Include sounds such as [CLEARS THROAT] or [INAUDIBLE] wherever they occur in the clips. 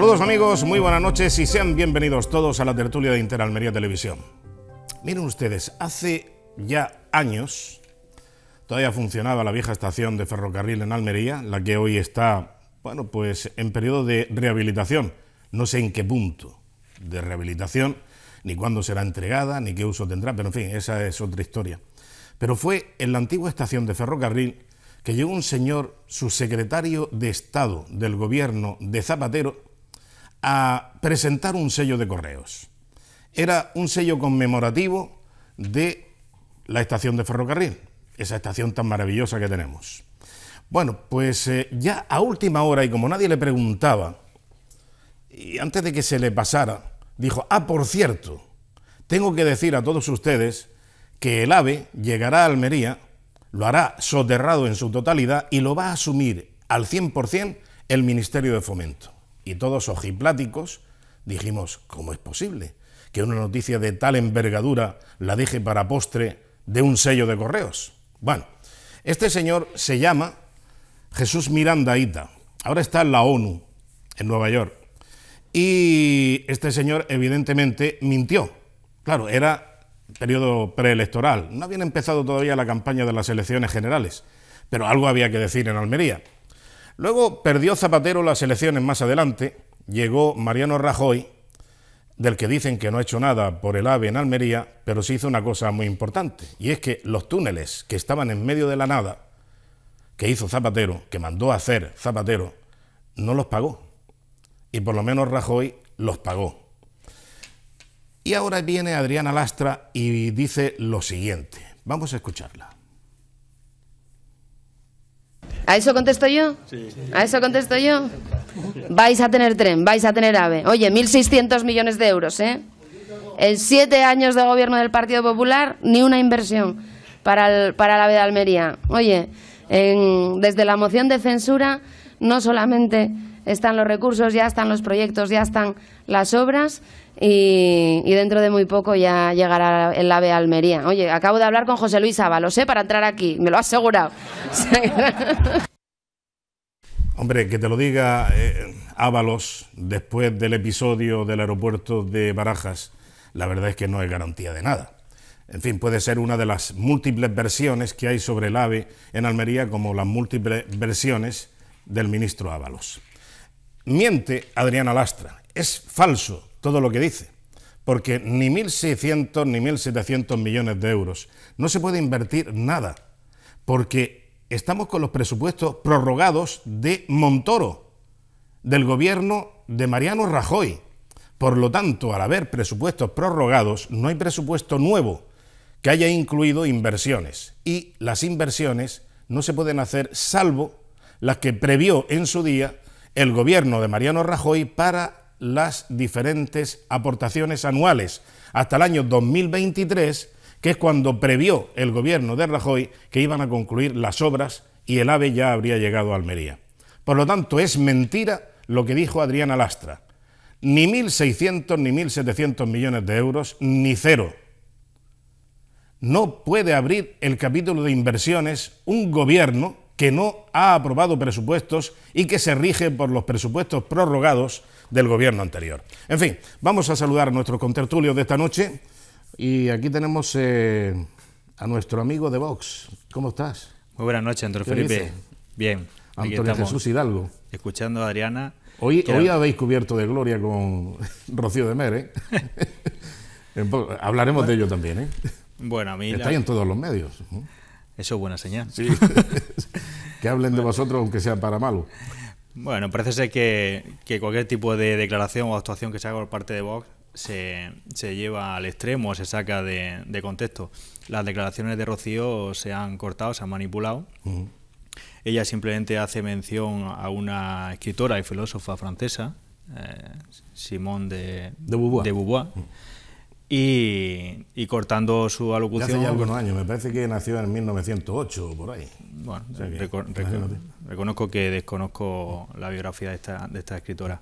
Saludos amigos, muy buenas noches y sean bienvenidos todos a la tertulia de Interalmería Televisión. Miren ustedes, hace ya años todavía funcionaba la vieja estación de ferrocarril en Almería, la que hoy está, bueno, pues en periodo de rehabilitación. No sé en qué punto de rehabilitación, ni cuándo será entregada, ni qué uso tendrá, pero en fin, esa es otra historia. Pero fue en la antigua estación de ferrocarril que llegó un señor, su secretario de Estado del gobierno de Zapatero, a presentar un sello de correos. Era un sello conmemorativo de la estación de ferrocarril, esa estación tan maravillosa que tenemos. Bueno, pues eh, ya a última hora, y como nadie le preguntaba, y antes de que se le pasara, dijo, ah, por cierto, tengo que decir a todos ustedes que el AVE llegará a Almería, lo hará soterrado en su totalidad y lo va a asumir al 100% el Ministerio de Fomento y todos ojipláticos, dijimos, ¿cómo es posible que una noticia de tal envergadura la deje para postre de un sello de correos? Bueno, este señor se llama Jesús Miranda Ita. Ahora está en la ONU, en Nueva York. Y este señor evidentemente mintió. Claro, era periodo preelectoral. No habían empezado todavía la campaña de las elecciones generales, pero algo había que decir en Almería. Luego perdió Zapatero las elecciones más adelante, llegó Mariano Rajoy, del que dicen que no ha hecho nada por el AVE en Almería, pero se hizo una cosa muy importante, y es que los túneles que estaban en medio de la nada, que hizo Zapatero, que mandó a hacer Zapatero, no los pagó. Y por lo menos Rajoy los pagó. Y ahora viene Adriana Lastra y dice lo siguiente. Vamos a escucharla. ¿A eso contesto yo? ¿A eso contesto yo? Vais a tener tren, vais a tener AVE. Oye, 1.600 millones de euros, ¿eh? En siete años de gobierno del Partido Popular, ni una inversión para el, para AVE de Almería. Oye, desde la moción de censura no solamente están los recursos, ya están los proyectos, ya están las obras, y, dentro de muy poco ya llegará el AVE a Almería. Oye, acabo de hablar con José Luis Ábalos, ¿eh? Para entrar aquí, me lo ha asegurado. [LAUGHS] Hombre, que te lo diga eh, Ábalos después del episodio del aeropuerto de Barajas, la verdad es que no es garantía de nada. En fin, puede ser una de las múltiples versiones que hay sobre el AVE en Almería, como las múltiples versiones del ministro Ábalos. Miente Adriana Lastra. Es falso todo lo que dice, porque ni 1.600 ni 1.700 millones de euros, no se puede invertir nada, porque estamos con los presupuestos prorrogados de Montoro, del gobierno de Mariano Rajoy. Por lo tanto, al haber presupuestos prorrogados, no hay presupuesto nuevo que haya incluido inversiones. Y las inversiones no se pueden hacer salvo las que previó en su día el gobierno de Mariano Rajoy para las diferentes aportaciones anuales hasta el año 2023, que es cuando previó el gobierno de Rajoy que iban a concluir las obras y el AVE ya habría llegado a Almería. Por lo tanto, es mentira lo que dijo Adriana Lastra. Ni 1.600 ni 1.700 millones de euros, ni cero. No puede abrir el capítulo de inversiones un gobierno que no ha aprobado presupuestos y que se rige por los presupuestos prorrogados del gobierno anterior. En fin, vamos a saludar a nuestro contertulio de esta noche y aquí tenemos eh, a nuestro amigo de Vox. ¿Cómo estás? Muy buenas noches, Antonio Felipe. Bien. Antonio Jesús Hidalgo. Escuchando a Adriana. Hoy, hoy habéis cubierto de gloria con [LAUGHS] Rocío de Mer, ¿eh? [LAUGHS] Hablaremos de ello también, ¿eh? Bueno, a mí... Estáis en todos los medios. Eso es buena señal. Sí. [LAUGHS] que hablen de vosotros, aunque sea para malo. Bueno, parece ser que, cualquier tipo de declaración o actuación que se haga por parte de Vox se, lleva al extremo, se saca de, contexto. Las declaraciones de Rocío se han cortado, se han manipulado. Ella simplemente hace mención a una escritora y filósofa francesa, eh, Simone de, de Beauvoir, y, cortando su alocución. Ya hace ya algunos años, me parece que nació en 1908 o por ahí. Bueno, reconozco que desconozco la biografía de esta, escritora.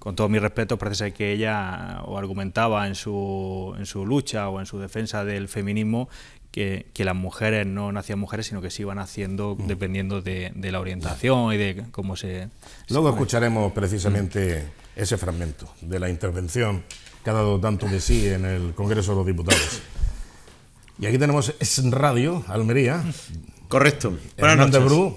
Con todo mi respeto, parece ser que ella argumentaba en su, lucha o en su defensa del feminismo que, las mujeres no nacían mujeres, sino que se iban haciendo dependiendo de, la orientación y de cómo se... Luego escucharemos mm. precisamente ese fragmento de la intervención que ha dado tanto de sí en el Congreso de los Diputados. Y aquí tenemos Es Radio, Almería. Correcto. Buenas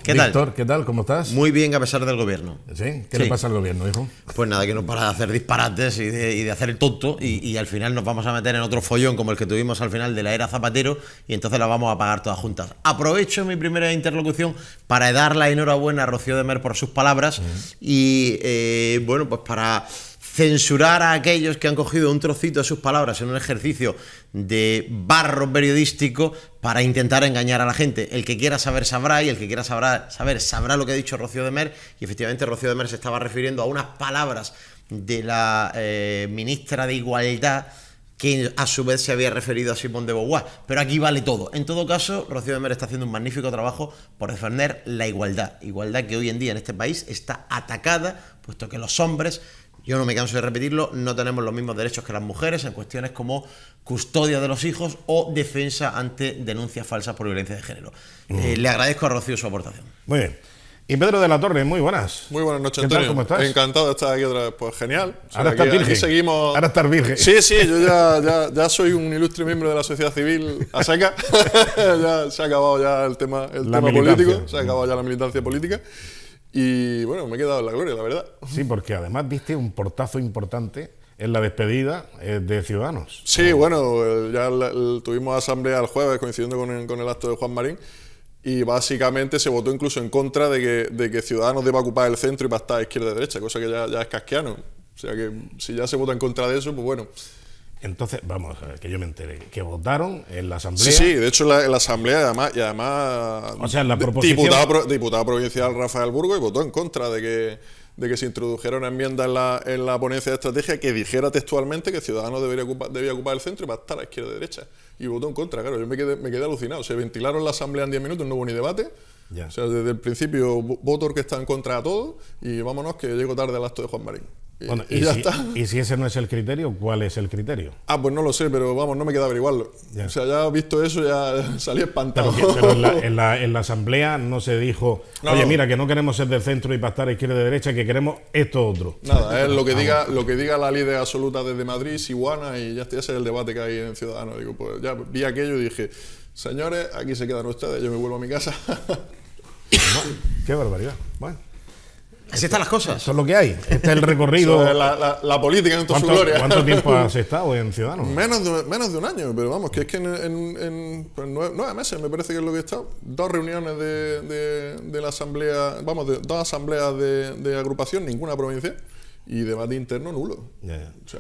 ¿Qué tal? ¿qué ¿Cómo estás? Muy bien, a pesar del gobierno. ¿Qué le pasa al gobierno, hijo? Pues nada, que no para de hacer disparates y de, hacer el tonto y, al final nos vamos a meter en otro follón como el que tuvimos al final de la era Zapatero y entonces la vamos a pagar todas juntas. Aprovecho mi primera interlocución para dar la enhorabuena a Rocío Mer por sus palabras y, eh, bueno, pues para censurar a aquellos que han cogido un trocito de sus palabras en un ejercicio de barro periodístico para intentar engañar a la gente. El que quiera saber sabrá y el que quiera saber sabrá lo que ha dicho Rocío de Mer y efectivamente Rocío de Mer se estaba refiriendo a unas palabras de la eh, ministra de Igualdad que a su vez se había referido a Simón de Beauvoir. Pero aquí vale todo. En todo caso, Rocío de Mer está haciendo un magnífico trabajo por defender la igualdad. Igualdad que hoy en día en este país está atacada, puesto que los hombres yo no me canso de repetirlo, no tenemos los mismos derechos que las mujeres en cuestiones como custodia de los hijos o defensa ante denuncias falsas por violencia de género. Eh, mm. le agradezco a Rocío su aportación. Muy bien. Y Pedro de la Torre, muy buenas. Muy buenas noches, ¿Cómo estás? Encantado de estar aquí otra vez. Pues genial. Ahora está virgen. Seguimos... Ahora está virgen. Sí, sí, yo [LAUGHS] ya, ya, soy un ilustre miembro de la sociedad civil a seca. [LAUGHS] se ha acabado ya el tema, el tema político, se ha acabado ya la militancia política. Y bueno, me he quedado en la gloria, la verdad. Sí, porque además viste un portazo importante en la despedida eh, de Ciudadanos. Sí, bueno, eh, ya tuvimos asamblea el jueves coincidiendo con el, con el, acto de Juan Marín y básicamente se votó incluso en contra de que, de que Ciudadanos deba ocupar el centro y va a estar izquierda y derecha, cosa que ya, ya es casquiano. O sea que si ya se vota en contra de eso, pues bueno, entonces, vamos, que yo me enteré, que votaron en la Asamblea. Sí, sí, de hecho la, en la Asamblea, además, además la diputado, provincial Rafael Burgo y votó en contra de que, de que se introdujera una enmienda en la, ponencia de estrategia que dijera textualmente que Ciudadanos debería ocupar, debía ocupar el centro y a estar a izquierda y derecha. Y votó en contra, claro, yo me quedé, me quedé alucinado. Se ventilaron la Asamblea en 10 minutos, no hubo ni debate. O sea, desde el principio, voto que está en contra de todo y vámonos que llego tarde al acto de Juan Marín y, si, ese no es el criterio, ¿cuál es el criterio? Ah, pues no lo sé, pero vamos, no me queda averiguarlo. O sea, ya visto eso, ya [LAUGHS] salí espantado. Pero, [LAUGHS] en, la, asamblea no se dijo, oye, mira, que no queremos ser de centro y pastar izquierda y derecha, que queremos esto otro. Nada, [LAUGHS] es lo que diga lo que diga la líder absoluta desde Madrid, Siguana, y ya está, ese el debate que hay en Ciudadanos. Digo, pues ya vi aquello y dije, señores, aquí se quedan ustedes, yo me vuelvo a mi casa. Qué barbaridad. Bueno. Así están las cosas. Son es lo que hay. Este es el [LAUGHS] recorrido. la, política en toda su gloria. ¿Cuánto tiempo has [LAUGHS] estado en Ciudadanos? Menos de, menos de un año, pero vamos, que es que en, pues nueve, meses me parece que es lo que he estado. Dos reuniones de, la asamblea, vamos, dos asambleas de, agrupación, ninguna provincia, y debate interno nulo.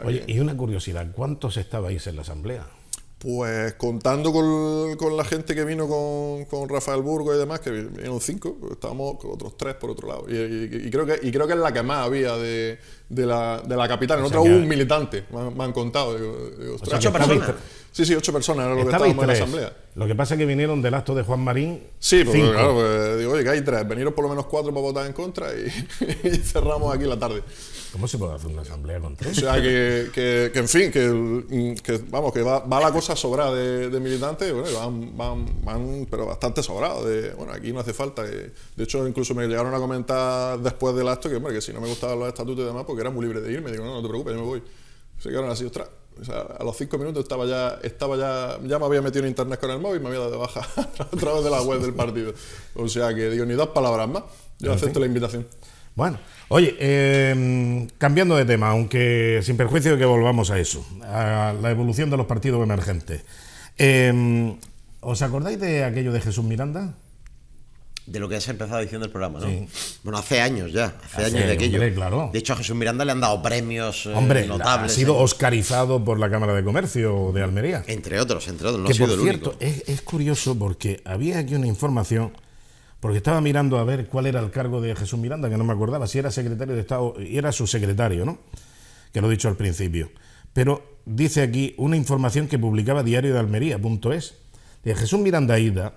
Oye, y una curiosidad, ¿cuántos estabais en la asamblea? Pues contando con, la gente que vino con, Rafael Burgo y demás, que vinieron cinco, pues estábamos con otros tres por otro lado. Y, creo, que, y creo que es la que más había de, la, de la, capital. En otro hubo un militante, me han, contado. Digo, ¿Ocho personas? Sí, sí, ocho personas lo que estábamos en la asamblea. Lo que pasa es que vinieron del acto de Juan Marín. Sí, pues, claro, pues, digo, oye, que hay tres, veniros por lo menos cuatro para votar en contra y [LAUGHS] cerramos aquí la tarde. ¿Cómo se puede hacer una asamblea con tres? O sea, que, en fin, que, vamos, que va, la cosa sobrada de, militantes, bueno, van, van, van, pero bastante sobrados. Bueno, aquí no hace falta. Eh. De hecho, incluso me llegaron a comentar después del acto que, que si no me gustaban los estatutos y demás, porque era muy libre de irme. Digo, no, no te preocupes, yo me voy. Se quedaron así, ostras. O sea, a los cinco minutos estaba ya, estaba ya, ya me había metido en internet con el móvil y me había dado de baja [LAUGHS] a través de la web del partido. O sea que digo, ni dos palabras más. Yo acepto la invitación. Bueno, oye, em, cambiando de tema, aunque sin perjuicio de que volvamos a eso, a la evolución de los partidos emergentes. Em, ¿Os acordáis de aquello de Jesús Miranda? de lo que has empezado diciendo el programa, ¿no? Bueno, hace años ya, hace, años de aquello. De hecho, a Jesús Miranda le han dado premios notables. Eh, hombre, Ha sido ¿eh? oscarizado por la Cámara de Comercio de Almería. Entre otros, entre otros, que, por cierto, es curioso porque había aquí una información porque estaba mirando a ver cuál era el cargo de Jesús Miranda, que no me acordaba, si era secretario de Estado, y era subsecretario, ¿no? Que lo he dicho al principio. Pero dice aquí una información que publicaba Diario de Almería.es. De Jesús Miranda Ita,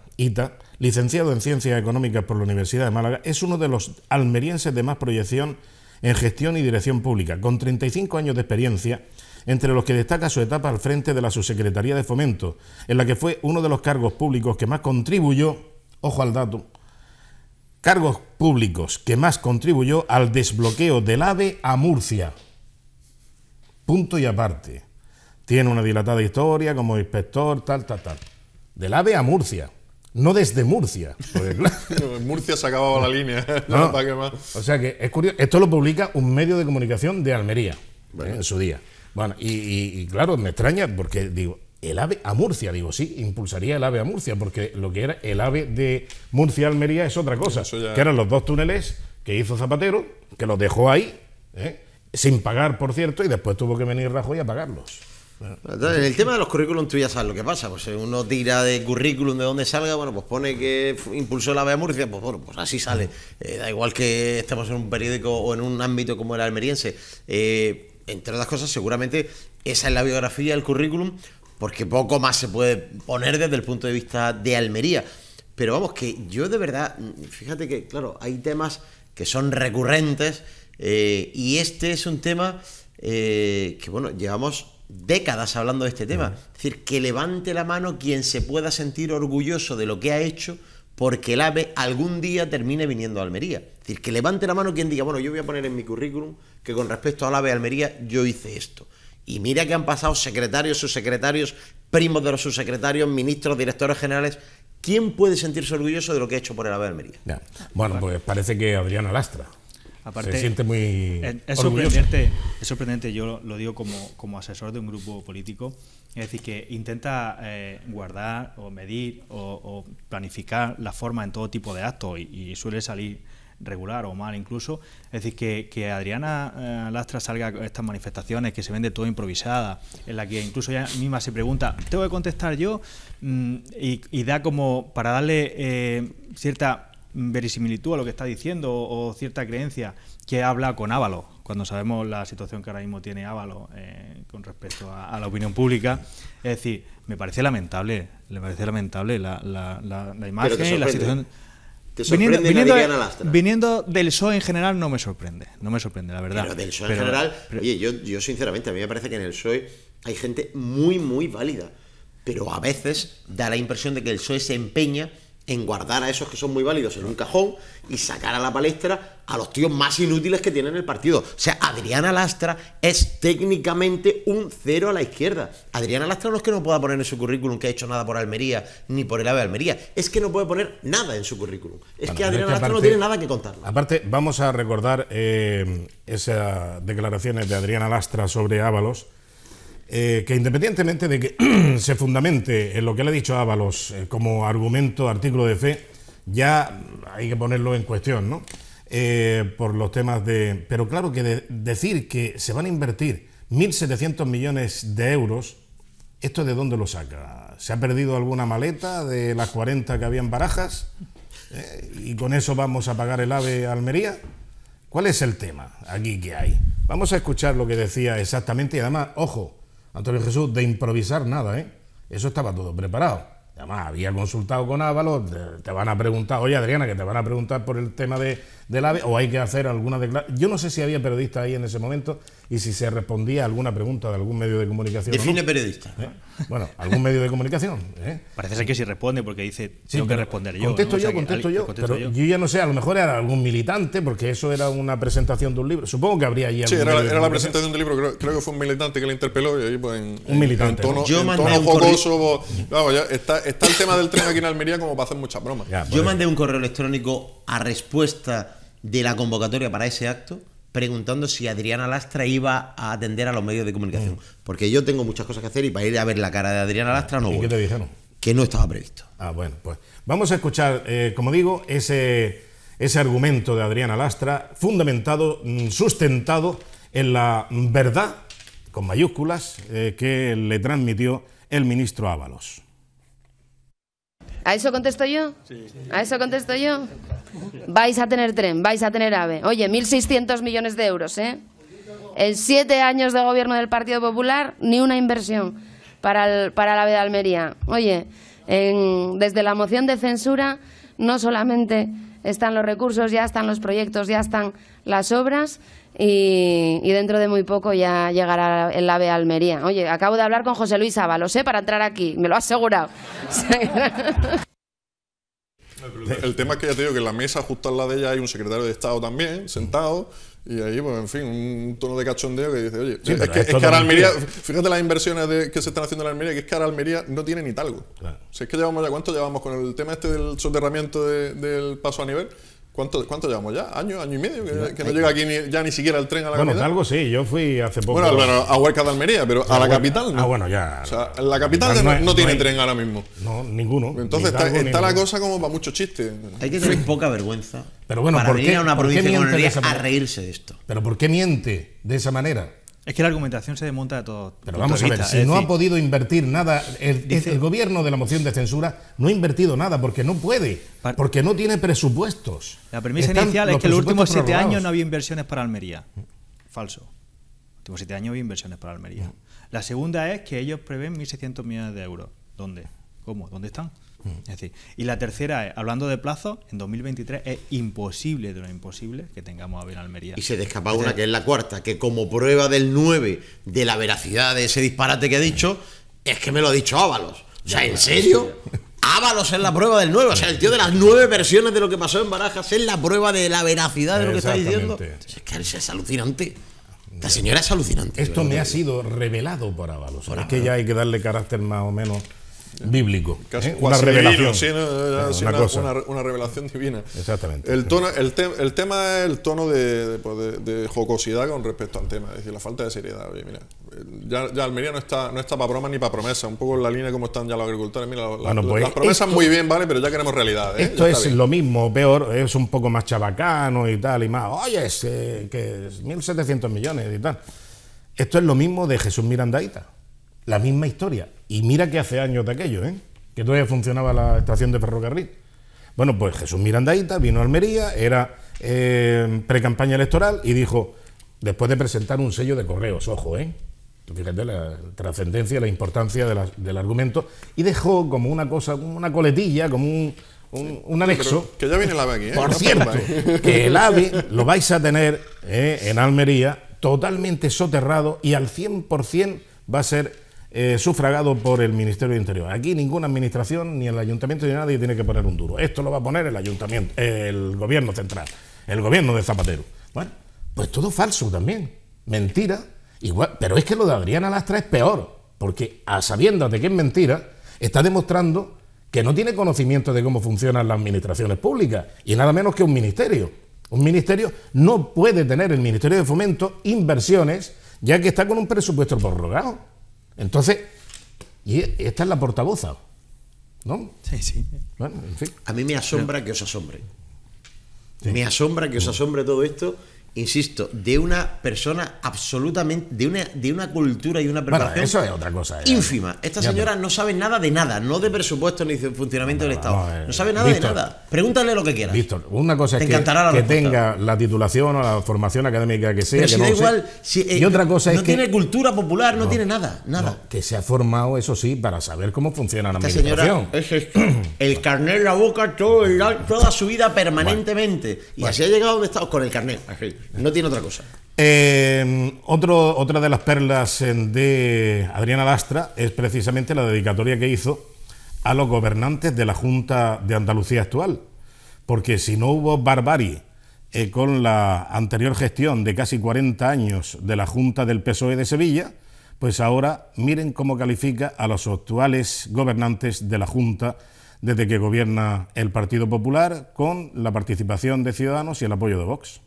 licenciado en Ciencias Económicas por la Universidad de Málaga, es uno de los almerienses de más proyección en gestión y dirección pública, con 35 años de experiencia, entre los que destaca su etapa al frente de la Subsecretaría de Fomento, en la que fue uno de los cargos públicos que más contribuyó, ojo al dato, cargos públicos que más contribuyó al desbloqueo del AVE a Murcia. Punto y aparte. Tiene una dilatada historia como inspector, tal, tal, tal. Del AVE a Murcia. No desde Murcia. [LAUGHS] Murcia se acababa la línea. [LAUGHS] No, O sea que es curioso. Esto lo publica un medio de comunicación de Almería ¿eh? en su día. Bueno, y claro, me extraña porque digo, el AVE a Murcia, digo, sí, impulsaría el AVE a Murcia, porque lo que era el AVE de Murcia-Almería es otra cosa, que eran los dos túneles que hizo Zapatero, que los dejó ahí, ¿eh? sin pagar, por cierto, y después tuvo que venir Rajoy a pagarlos. en el tema de los currículums tú ya sabes lo que pasa, pues eh, uno tira de currículum de donde salga, bueno, pues pone que impulsó el AVE a Murcia, pues bueno, pues así sale. Eh, da igual que estemos en un periódico o en un ámbito como el almeriense. entre otras cosas, seguramente esa es la biografía, el currículum, porque poco más se puede poner desde el punto de vista de Almería. Pero vamos, que yo de verdad, fíjate que, claro, hay temas que son recurrentes eh, y este es un tema eh, que, bueno, llevamos décadas hablando de este tema. Es decir, que levante la mano quien se pueda sentir orgulloso de lo que ha hecho porque el AVE algún día termine viniendo a Almería. Es decir, que levante la mano quien diga, bueno, yo voy a poner en mi currículum que con respecto al AVE Almería yo hice esto. Y mira que han pasado secretarios, subsecretarios, primos de los subsecretarios, ministros, directores generales. ¿Quién puede sentirse orgulloso de lo que ha hecho por el AVE Bueno, pues parece que Adriana Lastra. se siente muy es, es sorprendente, yo lo digo como, como, asesor de un grupo político, es decir, que intenta eh, guardar o medir o, planificar la forma en todo tipo de actos y suele salir regular o mal incluso. Es decir, que, Adriana eh, Lastra salga con estas manifestaciones que se vende todo improvisada, en la que incluso ella misma se pregunta, ¿tengo que contestar yo? Mm, y, da como para darle eh, cierta verisimilitud a lo que está diciendo o, cierta creencia que habla con Ávalo, cuando sabemos la situación que ahora mismo tiene Ávalo eh, con respecto a, la opinión pública. Es decir, me parece lamentable, me parece lamentable la, la imagen y la situación viniendo, del show e en general no me sorprende, no me sorprende, la verdad. del show e en general, yo, yo sinceramente, a mí me parece que en el show e hay gente muy, muy válida, pero a veces da la impresión de que el show se empeña en guardar a esos que son muy válidos en un cajón y sacar a la palestra a los tíos más inútiles que tienen el partido. O sea, Adriana Lastra es técnicamente un cero a la izquierda. Adriana Lastra no es que no pueda poner en su currículum que ha hecho nada por Almería ni por el AVE Almería, es que no puede poner nada en su currículum. Es que Adriana Lastra no tiene nada que contar. Aparte, vamos a recordar eh, esas declaraciones de Adriana Lastra sobre Ábalos eh, que independientemente de que [CLEARS THROAT] se fundamente en lo que le ha dicho Ábalos eh, como argumento, artículo de fe, ya hay que ponerlo en cuestión, ¿no? Eh, por los temas de... Pero claro que decir que se van a invertir 1.700 millones de euros, ¿esto de dónde lo saca? ¿Se ha perdido alguna maleta de las 40 que había en barajas? ¿Y con eso vamos a pagar el AVE Almería? ¿Cuál es el tema aquí que hay? Vamos a escuchar lo que decía exactamente y además, ojo, Antonio Jesús de improvisar nada, ¿eh? Eso estaba todo preparado. Además, había consultado con Ábalos, te van a preguntar, oye Adriana, que te van a preguntar por el tema de, o hay que hacer alguna declaración. Yo no sé si había periodista ahí en ese momento y si se respondía a alguna pregunta de algún medio de comunicación. Define periodista. ¿Eh? Bueno, algún medio de comunicación. ¿eh? Parece ser que sí responde porque dice, tengo que responder yo. Contesto yo, contesto yo. yo. ya no sé, a lo mejor era algún militante porque eso era una presentación de un libro. Supongo que habría allí Sí, era, la presentación de un libro, creo, que fue un militante que le interpeló y ahí pues un militante, tono, está, el tema del tren aquí en Almería como para hacer muchas bromas. yo pues. mandé un correo electrónico a respuesta de la convocatoria para ese acto preguntando si Adriana Lastra iba a atender a los medios de comunicación. Mm. Porque yo tengo muchas cosas que hacer y para ir a ver la cara de Adriana Lastra no ¿Y voy, qué te dijeron? Que no estaba previsto. Ah, bueno, pues vamos a escuchar, eh, como digo, ese, ese argumento de Adriana Lastra, fundamentado, mm, sustentado en la verdad, con mayúsculas, eh, que le transmitió el ministro Ábalos. ¿A eso contesto yo? ¿A eso contesto yo? Vais a tener tren, vais a tener AVE. Oye, 1.600 millones de euros, ¿eh? En siete años de gobierno del Partido Popular, ni una inversión para el, para la AVE de Almería. Oye, desde la moción de censura no solamente están los recursos, ya están los proyectos, ya están las obras, y, dentro de muy poco ya llegará el AVE a Almería. Oye, acabo de hablar con José Luis Ábalos, ¿eh? Para entrar aquí, me lo ha asegurado. [LAUGHS] el tema es que ya te digo que en la mesa, justo al lado de ella, hay un secretario de Estado también, sentado. Y ahí, pues, en fin, un tono de cachondeo que dice, oye, es, que, es Almería, fíjate las inversiones que se están haciendo en Almería, que es que ahora Almería no tiene ni talgo. Si es que llevamos ya, ¿cuánto llevamos con el tema este del soterramiento del paso a nivel? ¿Cuánto, llevamos ya? ¿Año, año y medio? Que, no llega aquí ya ni siquiera el tren a la capital. Bueno, algo sí, yo fui hace poco. Bueno, bueno a Huerca de Almería, pero a, la capital no. Ah, bueno, ya. O sea, la capital, no, tiene tren ahora mismo. No, ninguno. Entonces está, la cosa como para muchos chistes. Hay que tener poca vergüenza pero bueno, ¿por qué, a una provincia a reírse de esto. Pero ¿por qué miente de esa manera? Es que la argumentación se desmonta de todo. Pero vamos a ver, si no ha podido invertir nada, el, gobierno de la moción de censura no ha invertido nada porque no puede, porque no tiene presupuestos. La premisa inicial es que en los últimos siete años no había inversiones para Almería. Falso. Los últimos siete años había inversiones para Almería. Mm. La segunda es que ellos prevén 1.600 millones de euros. ¿Dónde? ¿Cómo? ¿Dónde están? Mm. y la tercera eh, hablando de plazo, en 2023 es imposible de lo imposible que tengamos a ver Almería. Y se te escapa una que es la cuarta, que como prueba del 9 de la veracidad de ese disparate que ha dicho, es que me lo ha dicho Ábalos. O sea, ¿en serio? Ábalos es la prueba del 9, o sea, el tío de las nueve versiones de lo que pasó en Barajas es la prueba de la veracidad de lo que está diciendo. Es que es alucinante. La señora es alucinante. Esto me ha sido revelado por Ábalos. Es que ya hay que darle carácter más o menos bíblico. ¿eh? Una revelación. una, revelación divina. Exactamente. El, tono, el, tema es el tono pues, de, jocosidad con respecto al tema, es decir, la falta de seriedad. mira, ya, ya, Almería no está, no está para bromas ni para promesas, un poco en la línea como están ya los agricultores. Mira, pues, las promesas muy bien, ¿vale? Pero ya queremos realidad. ¿eh? Esto es lo mismo, peor, es un poco más chabacano y tal, y más, oye, que es 1.700 millones y tal. Esto es lo mismo de Jesús Mirandaita. La misma historia. Y mira que hace años de aquello, ¿eh? que todavía funcionaba la estación de ferrocarril. Bueno, pues Jesús Mirandaita vino a Almería, era eh, pre-campaña electoral y dijo, después de presentar un sello de correos, ojo, ¿eh? fíjate la trascendencia, la importancia del argumento, y dejó como una cosa, como una coletilla, como un, anexo. Que ya viene el AVE aquí, ¿eh? Por cierto, que el AVE lo vais a tener ¿eh? en Almería totalmente soterrado y al 100% va a ser eh, sufragado por el Ministerio de Interior. Aquí ninguna administración, ni el ayuntamiento, ni nadie tiene que poner un duro. Esto lo va a poner el ayuntamiento, el gobierno central, el gobierno de Zapatero. Bueno, pues todo falso también. Mentira. Igual, pero es que lo de Adriana Lastra es peor, porque a sabiendas de que es mentira, está demostrando que no tiene conocimiento de cómo funcionan las administraciones públicas, y nada menos que un ministerio. Un ministerio no puede tener el Ministerio de Fomento inversiones, ya que está con un presupuesto prorrogado. Entonces, y esta es la portavoz, ¿no? Sí, sí. Bueno, en fin. A mí me asombra que os asombre. Me asombra que os asombre todo esto insisto, de una persona absolutamente, de una, de una cultura y una preparación. eso es otra cosa. Eh. Ínfima. Esta señora no sabe nada de nada, no de presupuesto ni de funcionamiento del Estado. no sabe eh, nada de nada. Pregúntale lo que quieras. Víctor, una cosa es que, tenga la titulación o la formación académica que sea. no eh, y otra cosa es que. No tiene cultura popular, no, tiene nada, nada. que se ha formado, eso sí, para saber cómo funciona la administración. Señora, el carnet en la boca todo, toda su vida permanentemente. y así ha llegado donde Estado, con el carnet. Así. No tiene otra cosa. Em, otra de las perlas em, de Adriana Lastra es precisamente la dedicatoria que hizo a los gobernantes de la Junta de Andalucía actual. Porque si no hubo barbarie eh, con la anterior gestión de casi 40 años de la Junta del PSOE de Sevilla, pues ahora miren cómo califica a los actuales gobernantes de la Junta desde que gobierna el Partido Popular con la participación de Ciudadanos y el apoyo de Vox.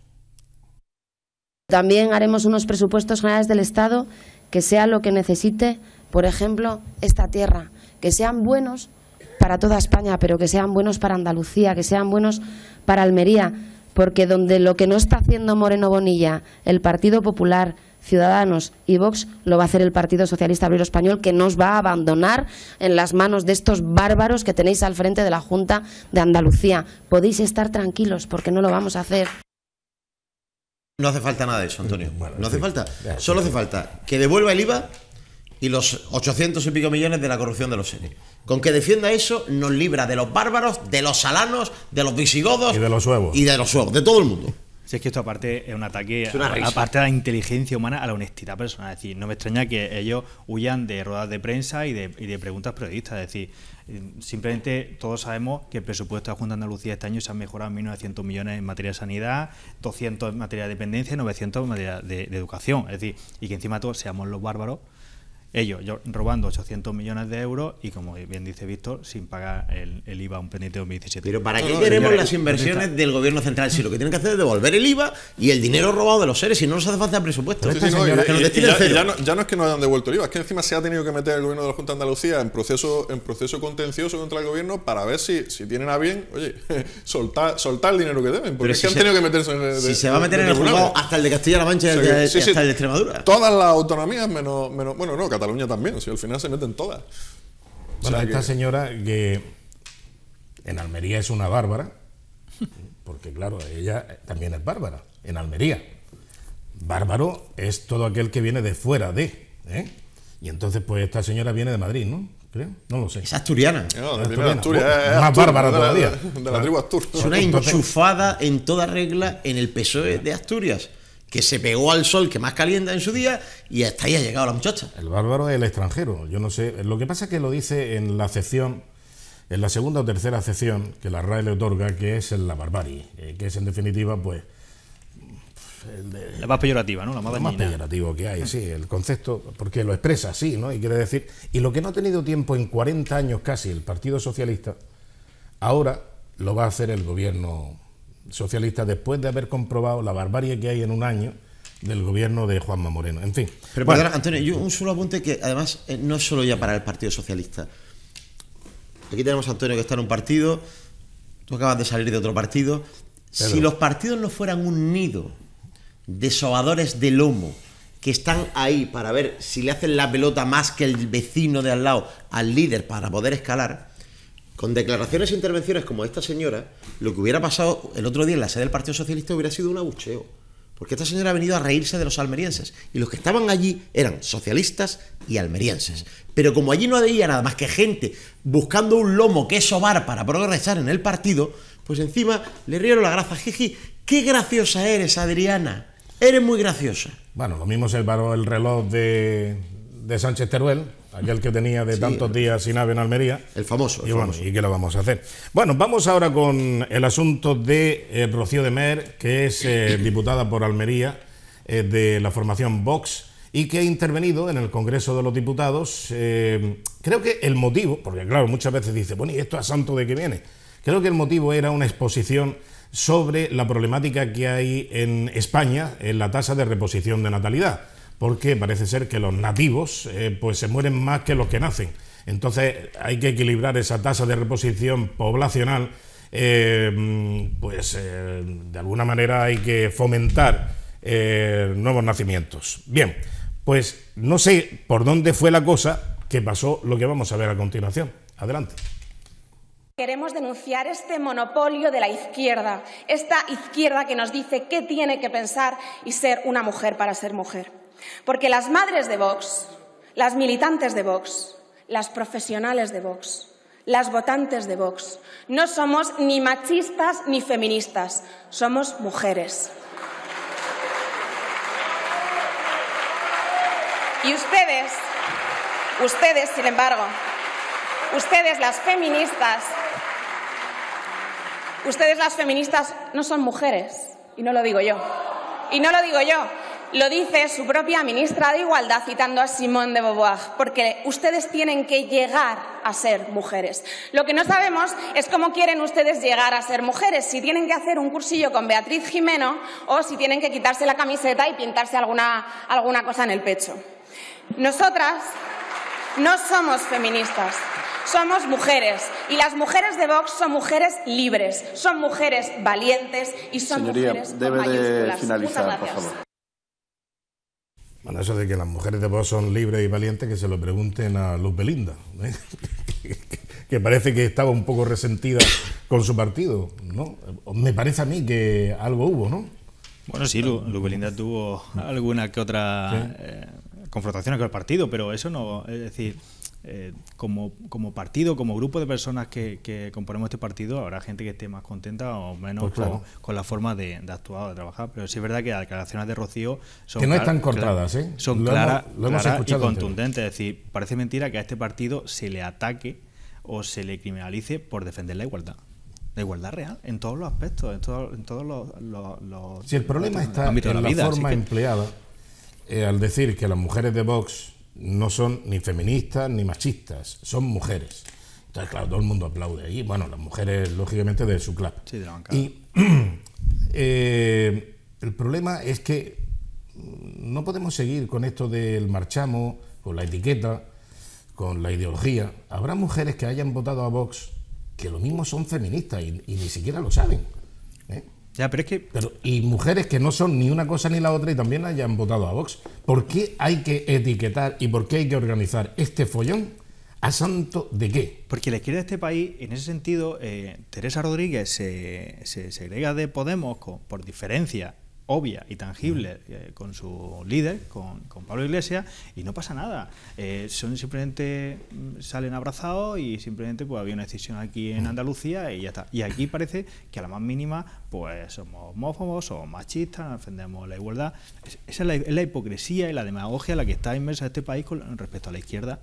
También haremos unos presupuestos generales del Estado que sea lo que necesite, por ejemplo, esta tierra, que sean buenos para toda España, pero que sean buenos para Andalucía, que sean buenos para Almería, porque donde lo que no está haciendo Moreno Bonilla, el Partido Popular, Ciudadanos y Vox lo va a hacer el Partido Socialista Obrero Español, que nos va a abandonar en las manos de estos bárbaros que tenéis al frente de la Junta de Andalucía. Podéis estar tranquilos porque no lo vamos a hacer. No hace falta nada de eso, Antonio. no hace falta. Solo hace falta que devuelva el IVA y los 800 y pico millones de la corrupción de los seres. Con que defienda eso, nos libra de los bárbaros, de los salanos, de los visigodos. Y de los suevos. Y de los huevos. de todo el mundo. Si es que esto aparte es un ataque, aparte a la inteligencia humana, a la honestidad personal. Es decir, no me extraña que ellos huyan de ruedas de prensa y de, y de preguntas periodistas. Es decir, Em, simplemente todos sabemos que el presupuesto de la Junta de Andalucía este año se ha mejorado en 1.900 millones en materia de sanidad, 200 en materia de dependencia y 900 en materia de, de educación. Es decir, y que encima todos seamos los bárbaros ellos robando 800 millones de euros y, como bien dice Víctor, sin pagar el, IVA un pendiente de 2017. Pero ¿para qué queremos las inversiones del gobierno central si lo que tienen que hacer es devolver el IVA y el dinero robado de los seres y no nos hace falta presupuesto? ya, no, es que no hayan devuelto el IVA, es que encima se ha tenido que meter el gobierno de la Junta de Andalucía en proceso, en proceso contencioso contra el gobierno para ver si, tienen a bien, oye, [LAUGHS] soltar, soltar el dinero que deben, porque han tenido que meterse Si se va a meter en el juzgado hasta el de Castilla-La Mancha y hasta, el de Extremadura. Todas las autonomías menos, menos bueno, no, Cataluña también. si al final se meten todas. esta señora que en Almería es una bárbara, porque claro, ella también es bárbara, en Almería. Bárbaro es todo aquel que viene de fuera de. ¿eh? Y entonces, pues esta señora viene de Madrid, ¿no? Creo, no lo sé. Es asturiana. más bárbara todavía. De la, tribu Astur. Es una enchufada en toda regla en el PSOE de Asturias que se pegó al sol que más calienta en su día y hasta ahí ha llegado la muchacha. El bárbaro es el extranjero, yo no sé, lo que pasa es que lo dice en la sección, en la segunda o tercera sección que la RAE le otorga, que es en la barbarie, eh, que es en definitiva pues... la más peyorativa, ¿no? La más, peyorativa que hay, sí, el concepto, porque lo expresa así, ¿no? Y quiere decir, y lo que no ha tenido tiempo en 40 años casi el Partido Socialista, ahora lo va a hacer el gobierno socialista después de haber comprobado la barbarie que hay en un año del gobierno de Juanma Moreno. En fin. Pero Antonio, un solo apunte que además eh, no es solo ya para el Partido Socialista. Aquí tenemos a Antonio que está en un partido, tú acabas de salir de otro partido. si los partidos no fueran un nido de sobadores de lomo que están ahí para ver si le hacen la pelota más que el vecino de al lado al líder para poder escalar, con declaraciones e intervenciones como esta señora, lo que hubiera pasado el otro día en la sede del Partido Socialista hubiera sido un abucheo. Porque esta señora ha venido a reírse de los almerienses. Y los que estaban allí eran socialistas y almerienses. Pero como allí no había nada más que gente buscando un lomo que sobar para progresar en el partido, pues encima le rieron la gracia. Jiji, qué graciosa eres, Adriana. Eres muy graciosa. Bueno, lo mismo se paró el reloj de, de Sánchez Teruel, aquel que tenía de tantos días sin ave en Almería. El famoso. y bueno, qué lo vamos a hacer? Bueno, vamos ahora con el asunto de eh, Rocío de Mer, que es eh, [COUGHS] diputada por Almería eh, de la formación Vox y que ha intervenido en el Congreso de los Diputados. creo que el motivo, porque claro, muchas veces dice, bueno, ¿y esto a santo de qué viene? Creo que el motivo era una exposición sobre la problemática que hay en España en la tasa de reposición de natalidad porque parece ser que los nativos eh, pues se mueren más que los que nacen. Entonces hay que equilibrar esa tasa de reposición poblacional, eh, pues eh, de alguna manera hay que fomentar nuevos nacimientos. Bien, pues no sé por dónde fue la cosa que pasó lo que vamos a ver a continuación. Adelante. Queremos denunciar este monopolio de la izquierda, esta izquierda que nos dice qué tiene que pensar y ser una mujer para ser mujer. Porque las madres de Vox, las militantes de Vox, las profesionales de Vox, las votantes de Vox, no somos ni machistas ni feministas, somos mujeres. Y ustedes, ustedes, sin embargo, ustedes las feministas, ustedes las feministas no son mujeres, y no lo digo yo, y no lo digo yo, lo dice su propia ministra de Igualdad citando a Simone de Beauvoir, porque ustedes tienen que llegar a ser mujeres. Lo que no sabemos es cómo quieren ustedes llegar a ser mujeres, si tienen que hacer un cursillo con Beatriz Jimeno o si tienen que quitarse la camiseta y pintarse alguna, alguna cosa en el pecho. Nosotras no somos feministas, somos mujeres y las mujeres de Vox son mujeres libres, son mujeres valientes y son mujeres debe con de finalizar, por favor. Bueno, eso de que las mujeres de vos son libres y valientes, que se lo pregunten a Luz Belinda, ¿eh? [LAUGHS] que parece que estaba un poco resentida con su partido, ¿no? Me parece a mí que algo hubo, ¿no? Bueno, sí, Luz, Belinda tuvo alguna que otra eh, confrontación con el partido, pero eso no, es decir... Eh, como, como, partido, como grupo de personas que, componemos este partido, habrá gente que esté más contenta o menos pues con, la forma de, actuar o de trabajar. Pero sí es verdad que las declaraciones de Rocío son. Que no están cortadas, ¿eh? Son claras, y contundentes. Es decir, parece mentira que a este partido se le ataque o se le criminalice por defender la igualdad. La igualdad real en todos los aspectos, en, todo, en todos los, los, Si el problema está en la, forma empleada, eh, al decir que las mujeres de Vox no son ni feministas ni machistas, son mujeres. Entonces, claro, todo el mundo aplaude ahí. Bueno, las mujeres, lógicamente, de su club. Sí, de la banca. Y [CLEARS THROAT] eh, el problema es que no podemos seguir con esto del marchamo, con la etiqueta, con la ideología. Habrá mujeres que hayan votado a Vox que lo mismo son feministas y ni siquiera lo saben. Ya, pero es que... y mujeres que no son ni una cosa ni la otra y también hayan votado a Vox. ¿Por qué hay que etiquetar y por qué hay que organizar este follón? ¿A santo de qué? Porque la izquierda de este país, en ese sentido, eh, Teresa Rodríguez se, se segrega de Podemos por diferencia obvia y tangible mm. eh, con su líder, con, Pablo Iglesias, y no pasa nada. Eh, son simplemente mm, salen abrazados y simplemente pues había una decisión aquí en mm. Andalucía y ya está. Y aquí parece que a la más mínima pues somos homófobos, somos machistas, defendemos la igualdad. esa es la, hipocresía y la demagogia la que está inmersa este país con respecto a la izquierda.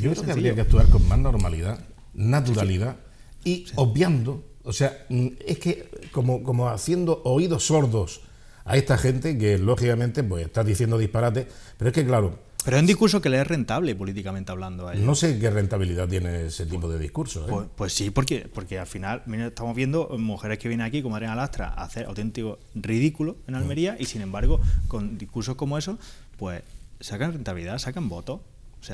Yo creo que habría que actuar con más normalidad, naturalidad y obviando, o sea, es que como, como haciendo oídos sordos a esta gente que lógicamente pues está diciendo disparates, pero es que claro... Pero es un discurso que le es rentable políticamente hablando a No sé qué rentabilidad tiene ese tipo de discurso. ¿eh? Pues, pues, sí, porque, porque al final estamos viendo mujeres que vienen aquí como Adriana Lastra a hacer auténtico ridículo en Almería y sin embargo con discursos como esos pues sacan rentabilidad, sacan votos.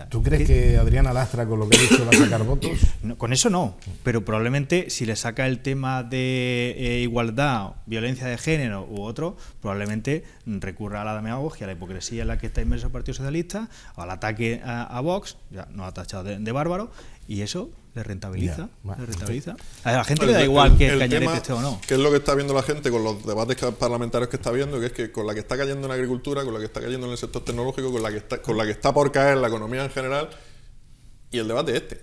¿Tú crees que, Adriana Lastra con lo que ha dicho va a sacar [COUGHS] votos? con eso no, pero probablemente si le saca el tema de eh, igualdad, violencia de género u otro, probablemente recurra a la demagogia, a la hipocresía en la que está inmerso el Partido Socialista, o al ataque a, Vox, ya no ha tachado de bárbaro, y eso le rentabiliza. Le rentabiliza. A la gente le da igual que el esté o no. ¿Qué es lo que está viendo la gente con los debates parlamentarios que está viendo? Que es que con la que está cayendo en la agricultura, con la que está cayendo en el sector tecnológico, con la que está, con la que está por caer la economía en general, y el debate este.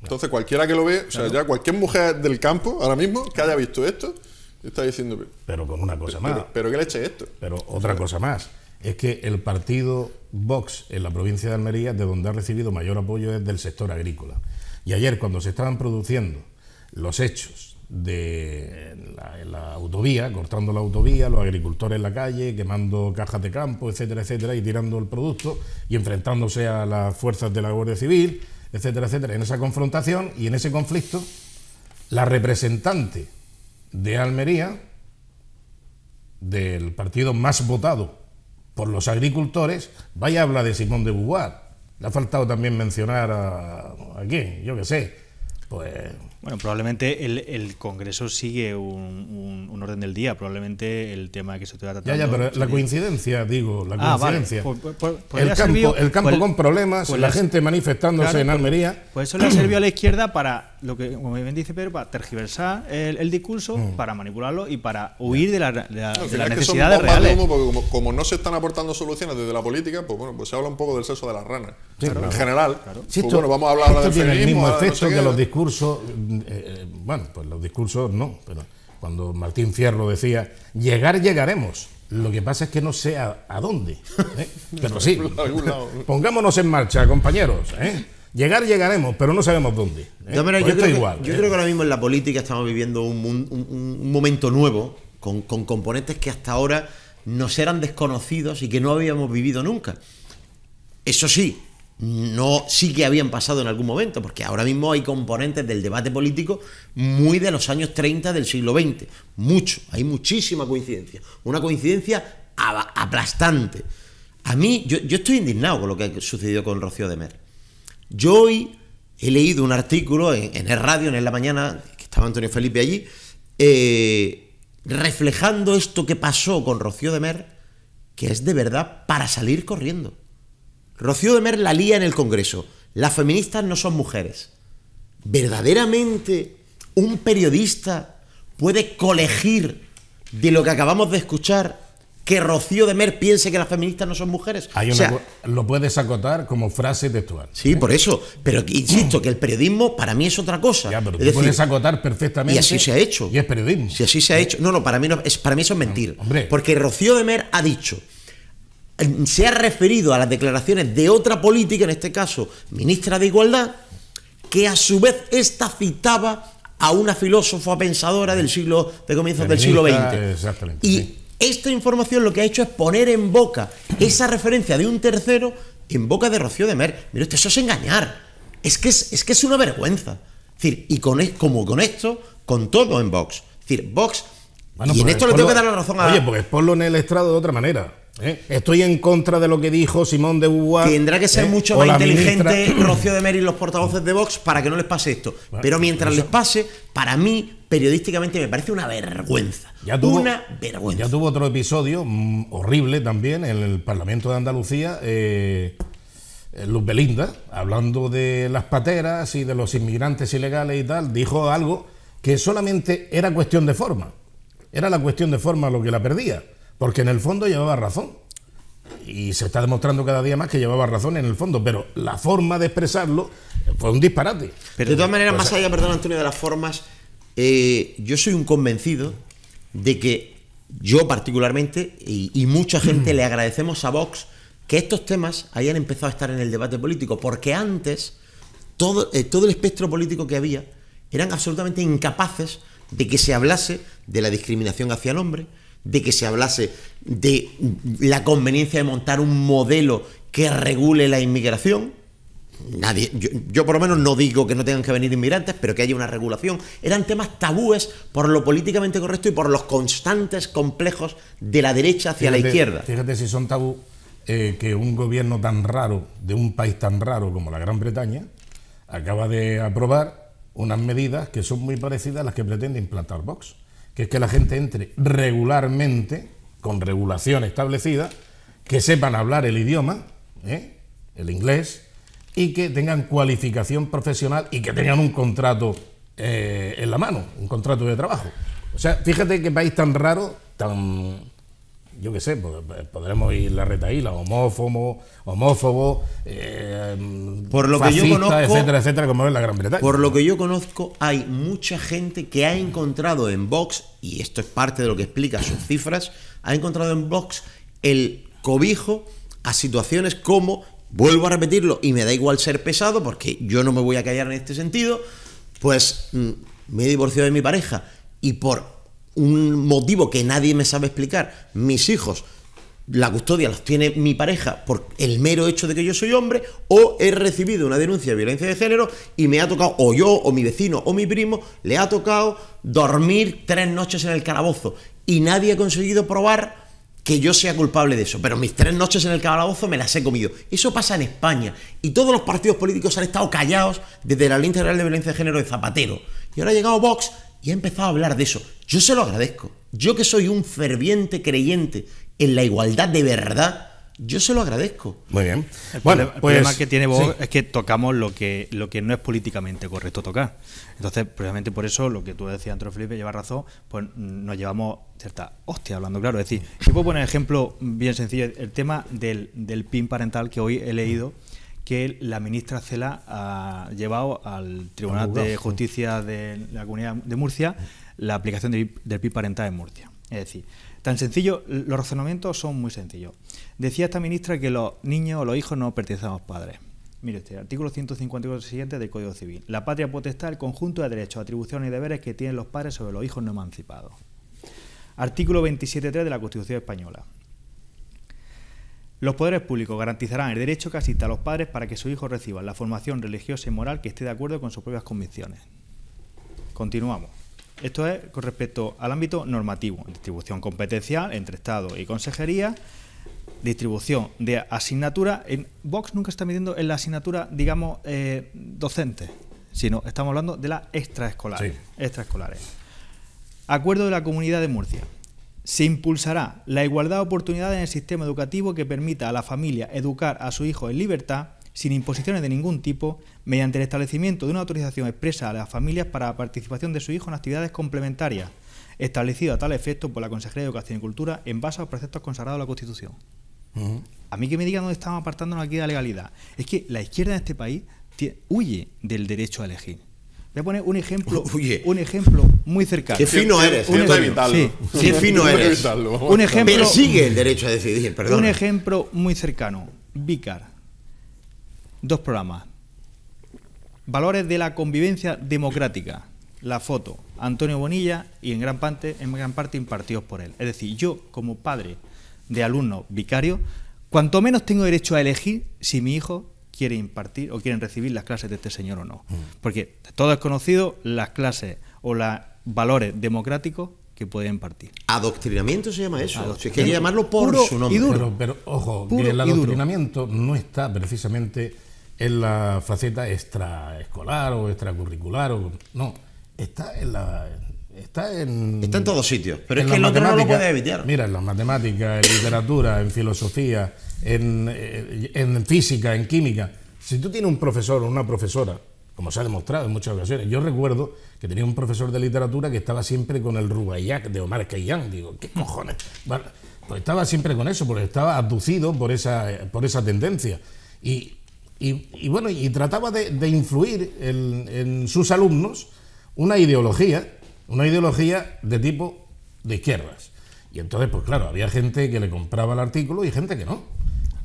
Entonces, cualquiera que lo ve, o sea, ya cualquier mujer del campo ahora mismo que haya visto esto, está diciendo. Pero con una cosa más. Pero, pero, le eche esto? Pero otra cosa más es que el partido Vox en la provincia de Almería, de donde ha recibido mayor apoyo, es del sector agrícola. Y ayer, cuando se estaban produciendo los hechos de la, autovía, cortando la autovía, los agricultores en la calle, quemando cajas de campo, etcétera, etcétera, y tirando el producto y enfrentándose a las fuerzas de la Guardia Civil, etcétera, etcétera. En esa confrontación y en ese conflicto, la representante de Almería, del partido más votado por los agricultores, vaya habla de Simón de Beauvoir. Le ha faltado también mencionar a, a quién, yo qué sé. Pues bueno, probablemente el, el Congreso sigue un, un, orden del día, probablemente el tema que se está tratando... Ya, ya, pero la coincidencia, digo, la ah, coincidencia. Pues, pues, pues, el, campo, el campo con problemas, la, gente manifestándose en Almería... Pues eso le sirvió a la izquierda para, lo que como bien dice Pedro, para tergiversar el, discurso, mm. para manipularlo y para huir de la, de la, necesidad de Porque como, no se están aportando soluciones desde la política, pues bueno, pues se habla un poco del sexo de las ranas. en general, claro. bueno, vamos a hablar el mismo efecto que los discursos eh, eh, bueno, pues los discursos no, pero cuando Martín Fierro decía, llegar llegaremos, lo que pasa es que no sé a, dónde, ¿eh? [LAUGHS] pero sí, [LAUGHS] pongámonos en marcha, compañeros. Llegar llegaremos, pero no sabemos dónde. Pues yo, creo igual, yo creo que ahora mismo en la política estamos viviendo un, momento nuevo, con, con componentes que hasta ahora nos eran desconocidos y que no habíamos vivido nunca. Eso sí, no sí que habían pasado en algún momento, porque ahora mismo hay componentes del debate político muy de los años 30 del siglo XX, mucho, hay muchísima coincidencia, una coincidencia aplastante. A mí, yo, estoy indignado con lo que ha sucedido con Rocío de Mer. Yo hoy he leído un artículo en, el e radio, en e la mañana, que estaba Antonio Felipe allí, eh, reflejando esto que pasó con Rocío de Mer, que es de verdad para salir corriendo. Rocío de Mer la lía en el Congreso. Las feministas no son mujeres. ¿Verdaderamente un periodista puede colegir de lo que acabamos de escuchar que Rocío de Mer piense que las feministas no son mujeres. lo puedes acotar como frase textual. Sí, por eso. Pero insisto, que el periodismo para mí es otra cosa. Ya, pero tú puedes acotar perfectamente. Y así se ha hecho. Y es periodismo. Y así se ha ¿Eh? hecho. No, no, para mí, es, para mí eso es mentir. Porque Rocío de Mer ha dicho se ha referido a las declaraciones de otra política, en este caso ministra de Igualdad, que a su vez esta citaba a una filósofa pensadora del siglo de comienzos del siglo XX. Y esta información lo que ha hecho es poner en boca esa referencia de un tercero en boca de Rocío de Mer. Mira, esto es engañar. Es que es, que es una vergüenza. decir, y con, e, como con esto, con todo en Vox. decir, Vox. y en pues esto le tengo que dar la razón a. Oye, pues porque ponlo en el estrado de otra manera. ¿Eh? Estoy en contra de lo que dijo Simón de Bouvoir. Tendrá que ser ¿eh? mucho más inteligente Rocío de Meri y los portavoces de Vox para que no les pase esto. Pero mientras les pase, para mí, periodísticamente, me parece una vergüenza. una vergüenza. Ya tuvo otro episodio mm, horrible también en el Parlamento de Andalucía. Eh, Luz Belinda, hablando de las pateras y de los inmigrantes ilegales y tal, dijo algo que solamente era cuestión de forma. Era la cuestión de forma lo que la perdía porque en el fondo llevaba razón. Y se está demostrando cada día más que llevaba razón en el fondo, pero la forma de expresarlo fue un disparate. Pero de todas maneras, más allá, perdón Antonio, de las formas, eh, yo soy un convencido de que yo particularmente y, mucha gente [CLEARS THROAT] le agradecemos a Vox que estos temas hayan empezado a estar en el debate político, porque antes eh, todo el espectro político que había eran absolutamente incapaces de que se hablase de la discriminación hacia el hombre, de que se hablase de la conveniencia de montar un modelo que regule la inmigración. Nadie, yo, por lo menos no digo que no tengan que venir inmigrantes, pero que haya una regulación. Eran temas tabúes por lo políticamente correcto y por los constantes complejos de la derecha hacia la izquierda. Fíjate si son tabú eh, que un gobierno tan raro, de un país tan raro como la Gran Bretaña, acaba de aprobar unas medidas que son muy parecidas a las que pretende implantar Vox que es que la gente entre regularmente, con regulación establecida, que sepan hablar el idioma, ¿eh? el inglés, y que tengan cualificación profesional y que tengan un contrato eh, en la mano, un contrato de trabajo. O sea, fíjate qué país tan raro, tan yo qué sé, pues, eh, podremos ir la retaíla, homófobo, homófobo, eh, por lo que etcétera, etcétera, como es la Gran Bretaña. Por lo que yo conozco, hay mucha gente que ha encontrado en Vox, y esto es parte de lo que explica sus cifras, ha encontrado en Vox el cobijo a situaciones como, vuelvo a repetirlo, y me da igual ser pesado, porque yo no me voy a callar en este sentido, pues mm, me he divorciado de mi pareja, y por un motivo que nadie me sabe explicar, mis hijos, la custodia los tiene mi pareja por el mero hecho de que yo soy hombre, o he recibido una denuncia de violencia de género y me ha tocado, o yo, o mi vecino, o mi primo, le ha tocado dormir tres noches en el calabozo. Y nadie ha conseguido probar que yo sea culpable de eso. Pero mis tres noches en el calabozo me las he comido. Eso pasa en España. Y todos los partidos políticos han estado callados desde la Ley Integral de Violencia de Género de Zapatero. Y ahora ha llegado Vox y ha empezado a hablar de eso. Yo se lo agradezco. Yo que soy un ferviente creyente en la igualdad de verdad, yo se lo agradezco. Muy bien. El bueno, problema, el pues, que tiene vos es que tocamos lo que, lo que no es políticamente correcto tocar. Entonces, precisamente por eso, lo que tú decías, Antonio Felipe, lleva razón, pues mm, nos llevamos cierta hostia hablando, claro. Es decir, yo puedo poner ejemplo bien sencillo, el tema del, PIN parental que hoy he leído que la ministra Cela ha llevado al Tribunal de Justicia de la Comunidad de Murcia la aplicación del, PIB parental en Murcia. Es decir, tan sencillo, los razonamientos son muy sencillos. Decía esta ministra que los niños o los hijos no pertenecen a los padres. Mire este artículo 154 siguiente del Código Civil. La patria potestad, el conjunto de derechos, atribuciones y deberes que tienen los padres sobre los hijos no emancipados. Artículo 27.3 de la Constitución Española. Los poderes públicos garantizarán el derecho que asista a los padres para que sus hijos reciban la formación religiosa y moral que esté de acuerdo con sus propias convicciones. Continuamos. Esto es con respecto al ámbito normativo, distribución competencial entre Estado y Consejería, distribución de asignatura. En Vox nunca está midiendo en la asignatura, digamos, eh, docente, sino estamos hablando de las extraescolares. extraescolares. Acuerdo de la Comunidad de Murcia. Se impulsará la igualdad de oportunidades en el sistema educativo que permita a la familia educar a su hijo en libertad, sin imposiciones de ningún tipo, mediante el establecimiento de una autorización expresa a las familias para la participación de su hijo en actividades complementarias, establecido a tal efecto por la Consejería de Educación y Cultura en base a los preceptos consagrados a la Constitución. A mí que me digan dónde estamos apartándonos aquí de la legalidad. Es que la izquierda en este país huye del derecho a elegir. Voy un ejemplo, [LAUGHS] un ejemplo muy cercano. Qué fino eres, un ejemplo, eh, sí, Qué fino eres. Un ejemplo, el derecho a decidir, perdón. Un ejemplo muy cercano. Vicar. Dos programas. Valores de la convivencia democrática. La foto. Antonio Bonilla y en gran parte, en gran parte impartidos por él. Es decir, yo como padre de alumnos vicarios, cuanto menos tengo derecho a elegir si mi hijo quieren impartir o quieren recibir las clases de este señor o no. Mm. Porque todo es conocido las clases o los valores democráticos que pueden impartir. Adoctrinamiento se llama eso. Si quería llamarlo por su nombre. Pero, ojo, el adoctrinamiento no está precisamente en la faceta extraescolar o extracurricular. no, está en la Está en, está en todos sitios, pero es que el otro no lo puede evitar. Mira, en las matemáticas, en literatura, en filosofía, eh, en, física, en química. Si tú tienes un profesor o una profesora, como se ha demostrado en muchas ocasiones, yo recuerdo que tenía un profesor de literatura que estaba siempre con el rubayac de Omar Khayyam. Digo, ¿qué cojones? Bueno, pues estaba siempre con eso, porque estaba abducido por esa, eh, por esa tendencia. Y, bueno, y trataba de, influir en, en sus alumnos una ideología una ideología de tipo de izquierdas. Y entonces, pues claro, había gente que le compraba el artículo y gente que no.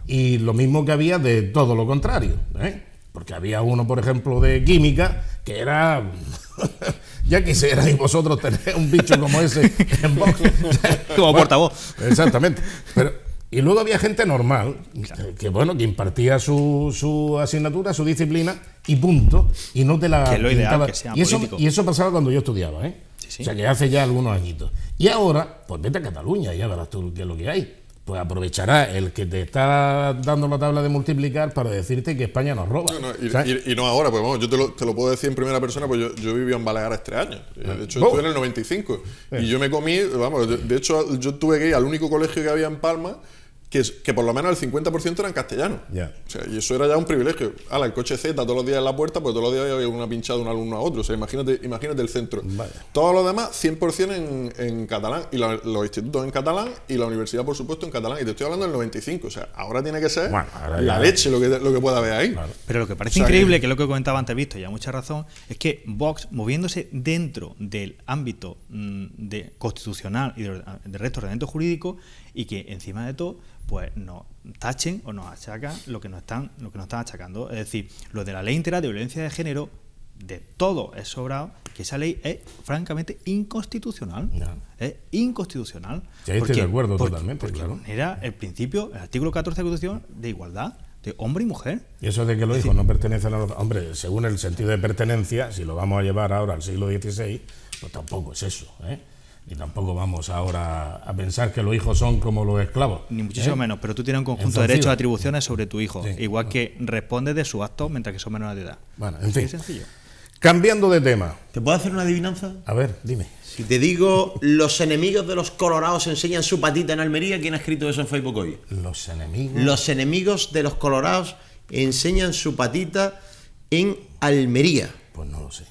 Y lo mismo que había de todo lo contrario. ¿eh? Porque había uno, por ejemplo, de química, que era... [LAUGHS] ya quisierais vosotros tener un bicho como ese en [LAUGHS] como portavoz. Exactamente. Pero, y luego había gente normal, que, bueno, que impartía su, asignatura, su disciplina, y punto. Y no te la... Que y, eso, y eso pasaba cuando yo estudiaba, ¿eh? O sea, que hace ya algunos añitos. Y ahora, pues vete a Cataluña, y ya verás tú qué es lo que hay. Pues aprovechará el que te está dando la tabla de multiplicar para decirte que España nos roba. y, no ahora, pues vamos, yo te lo, te lo, puedo decir en primera persona, pues yo, yo viví en Baleares tres años. Eh, de hecho, estuve en el 95. Y yo me comí, vamos, de hecho, yo tuve que ir al único colegio que había en Palma que, por lo menos el 50% eran castellanos. ya, O sea, y eso era ya un privilegio. el coche Z todos los días en la puerta, pues todos los días había una pinchada de un alumno a otro. imagínate, imagínate el centro. Todo lo demás 100% en, catalán, y los institutos en catalán, y la universidad, por supuesto, en catalán. Y te estoy hablando del 95. O sea, ahora tiene que ser la leche lo que, pueda haber ahí. Pero lo que parece increíble, que... es lo que comentaba antes Visto, y a mucha razón, es que Vox, moviéndose dentro del ámbito mm, constitucional y del de resto ordenamiento jurídico, y que encima de todo pues nos tachen o nos achacan lo que nos están, lo que nos están achacando. Es decir, lo de la ley entera de violencia de género, de todo es sobrado, que esa ley es francamente inconstitucional. Es inconstitucional. Y ahí estoy de acuerdo totalmente, claro. Era el principio, el artículo 14 de la Constitución de igualdad de hombre y mujer. Y eso de que lo dijo no pertenece a los... Hombre, según el sentido de pertenencia, si lo vamos a llevar ahora al siglo XVI, pues tampoco es eso. ¿eh? Y tampoco vamos ahora a pensar que los hijos son como los esclavos. Ni muchísimo ¿eh? menos, pero tú tienes un conjunto de derechos y atribuciones sobre tu hijo. igual que responde de su acto mientras que son menores de edad. Bueno, en fin. Cambiando de tema. ¿Te puedo hacer una adivinanza? A ver, dime. Si te digo, los enemigos de los colorados enseñan su patita en Almería, ¿quién ha escrito eso en Facebook hoy? Los enemigos. Los enemigos de los colorados enseñan su patita en Almería. Pues no lo sé.